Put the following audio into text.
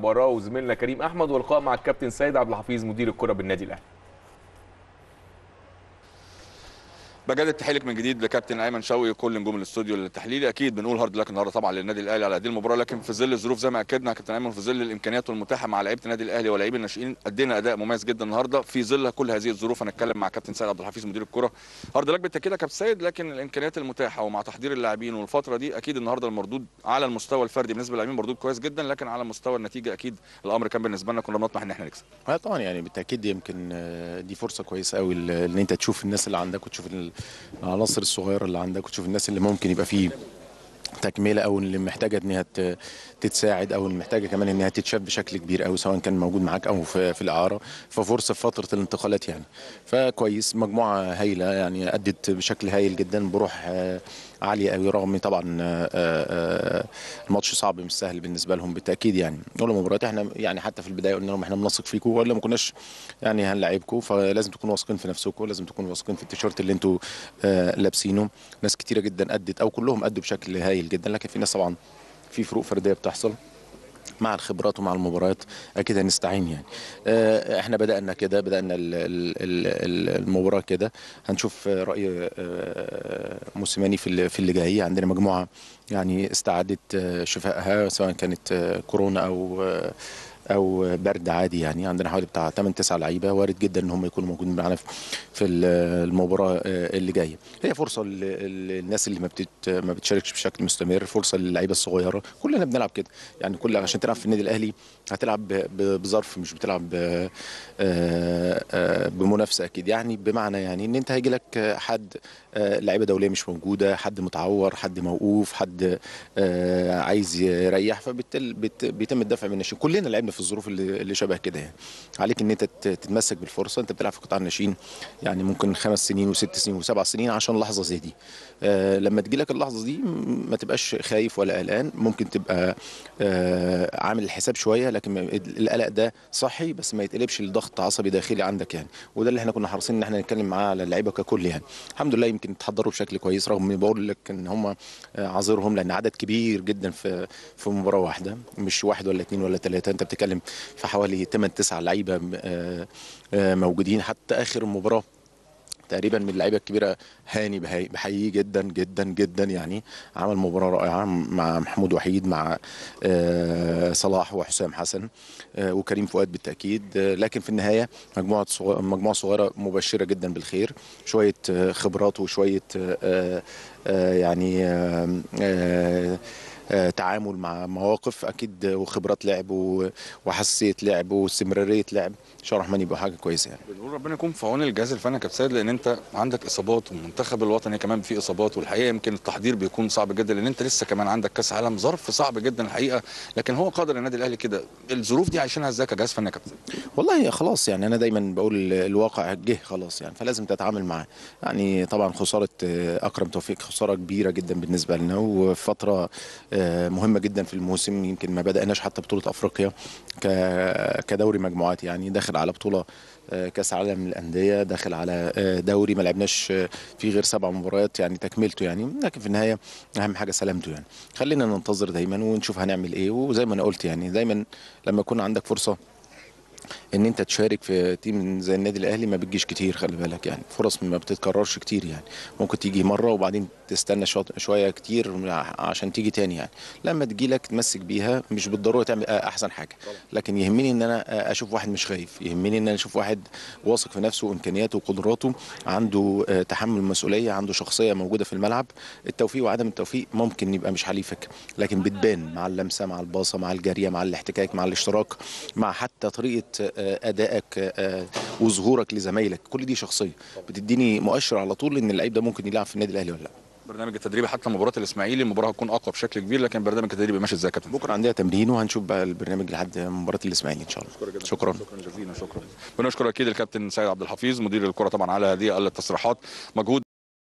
مباراه وزميلنا كريم احمد واللقاء مع الكابتن سيد عبد الحفيظ مدير الكره بالنادي الاهلي بجدد تحيلك من جديد لكابتن ايمن شوقي كل نجوم الاستوديو للتحليل اكيد بنقول هارد لك النهارده طبعا للنادي الاهلي على هذه المباراه لكن في ظل الظروف زي ما اكدنا كابتن ايمن في ظل الامكانيات المتاحه مع لعيبه النادي الاهلي ولاعيبه الناشئين ادينا اداء مميز جدا النهارده في ظل كل هذه الظروف هنتكلم مع كابتن سيد عبد الحفيظ مدير الكره هارد لك بالتاكيد يا كابتن سيد لكن الامكانيات المتاحه ومع تحضير اللاعبين والفتره دي اكيد النهارده المردود على المستوى الفردي بالنسبه للاعبين مردود كويس جدا لكن على مستوى النتيجه اكيد الامر كان بالنسبه لنا كنا بنطمح ان احنا نكسب آه، طبعا يعني بالتاكيد يمكن آه، دي فرصه كويسه قوي ان انت تشوف الناس اللي عندك وتشوف العناصر الصغيره اللي عندك وتشوف الناس اللي ممكن يبقى فيه تكمله او اللي محتاجه انها تتساعد او اللي محتاجه كمان انها تتشاف بشكل كبير او سواء كان موجود معاك او في, في الاعاره ففرصه في فتره الانتقالات يعني فكويس مجموعه هايله يعني ادت بشكل هايل جدا بروح آه، عاليه قوي رغم طبعا آه، آه، الماتش صعب مش سهل بالنسبه لهم بالتاكيد يعني كل مباراه احنا يعني حتى في البدايه قلنا لهم احنا بنثق فيكم ولا ما كناش يعني هنلاعبكم فلازم تكونوا واثقين في نفسكم لازم تكونوا واثقين في التيشيرت اللي انتوا لابسينه ناس كتيره جدا ادت او كلهم ادوا بشكل هايل قليل جدا لكن في ناس طبعا في فروق فرديه بتحصل مع الخبرات ومع المباريات اكيد هنستعين يعني آه، احنا بدانا كده بدانا المباراه كده هنشوف راي آه، موسيماني في في اللي جاي عندنا مجموعه يعني استعدت آه، شفائها سواء كانت كورونا او او برد عادي يعني عندنا حوالي بتاع 8 9 لعيبه وارد جدا ان هم يكونوا موجودين معانا في المباراه آه، اللي جايه هي فرصه للناس اللي ما بتت ما بتشاركش بشكل مستمر فرصه للعيبه الصغيره كلنا بنلعب كده يعني كل عشان تلعب في النادي الاهلي هتلعب بظرف مش بتلعب آه، آه، بمنافسه اكيد يعني بمعنى يعني ان انت هيجي لك حد لعيبه دوليه مش موجوده حد متعور حد موقوف حد عايز يريح فبالتالي بيتم الدفع من الناشئين كلنا لعبنا في في الظروف اللي, اللي شبه كده يعني عليك ان انت تتمسك بالفرصه انت بتلعب في قطاع الناشئين يعني ممكن خمس سنين وست سنين وسبع سنين عشان لحظه زي دي آه لما لك اللحظه دي ما تبقاش خايف ولا قلقان ممكن تبقى آه عامل الحساب شويه لكن القلق ده صحي بس ما يتقلبش لضغط عصبي داخلي عندك يعني وده اللي احنا كنا حريصين ان احنا نتكلم معاه على اللعيبه ككل يعني الحمد لله يمكن تحضروا بشكل كويس رغم بقول لك ان هم آه، عذرهم لان عدد كبير جدا في في مباراه واحده مش واحد ولا اثنين ولا ثلاثه انت بتتكلم سالم في حوالي 8 9 لعيبه آه، آه، موجودين حتى اخر المباراه تقريبا من اللعيبه الكبيره هاني بحييه جدا جدا جدا يعني عمل مباراه رائعه مع محمود وحيد مع آه، صلاح وحسام حسن وكريم فؤاد بالتاكيد لكن في النهايه مجموعه مجموعه صغيره مبشره جدا بالخير شويه خبرات وشويه يعني آه، تعامل مع مواقف اكيد وخبرات لعب وحساسيه لعب واستمراريه لعب ان شاء الله الرحمن يبقى حاجه كويسه يعني بنقول ربنا يكون في عون الجهاز الفني يا كابتن لان انت عندك اصابات والمنتخب الوطني كمان فيه اصابات والحقيقه يمكن التحضير بيكون صعب جدا لان انت لسه كمان عندك كاس عالم ظرف صعب جدا الحقيقه لكن هو قادر النادي الاهلي كده الظروف دي عايشينها ازاي كجهاز فني يا كابتن والله خلاص يعني انا دايما بقول الواقع جه خلاص يعني فلازم تتعامل معاه يعني طبعا خساره آه، اكرم توفيق خساره كبيره جدا بالنسبه لنا وفتره آه، آه، مهمه جدا في الموسم يمكن ما بداناش حتى بطوله افريقيا كدوري مجموعات يعني داخل على بطوله آه، كاس عالم للانديه داخل على آه، دوري ما لعبناش فيه غير سبع مباريات يعني تكملته يعني لكن في النهايه اهم حاجه سلامته يعني خلينا ننتظر دايما ونشوف هنعمل ايه وزي ما انا قلت يعني دايما لما يكون عندك فرصه ان انت تشارك في تيم زي النادي الاهلي ما بتجيش كتير خلي بالك يعني فرص ما بتتكررش كتير يعني ممكن تيجي مره وبعدين تستنى شويه كتير عشان تيجي تاني يعني لما تجي لك تمسك بيها مش بالضروره تعمل احسن حاجه لكن يهمني ان انا اشوف واحد مش خايف يهمني ان انا اشوف واحد واثق في نفسه وامكانياته وقدراته عنده تحمل المسؤوليه عنده شخصيه موجوده في الملعب التوفيق وعدم التوفيق ممكن يبقى مش حليفك لكن بتبان مع اللمسه مع الباصه مع الجريه مع الاحتكاك مع الاشتراك مع حتى طريقه ادائك آه، وظهورك لزمايلك كل دي شخصيه بتديني مؤشر على طول ان اللعيب ده ممكن يلعب في النادي الاهلي ولا لا برنامج التدريبي حتى مباراه الاسماعيلي المباراه هتكون اقوى بشكل كبير لكن برنامج التدريبي ماشي ازاي يا كابتن بكره عندنا تمرين وهنشوف بقى البرنامج لحد مباراه الاسماعيلي ان شاء الله شكرا جدا. شكرا شكرا جزيلا شكرا بنشكر اكيد الكابتن سيد عبد الحفيظ مدير الكره طبعا على هذه التصريحات مجهود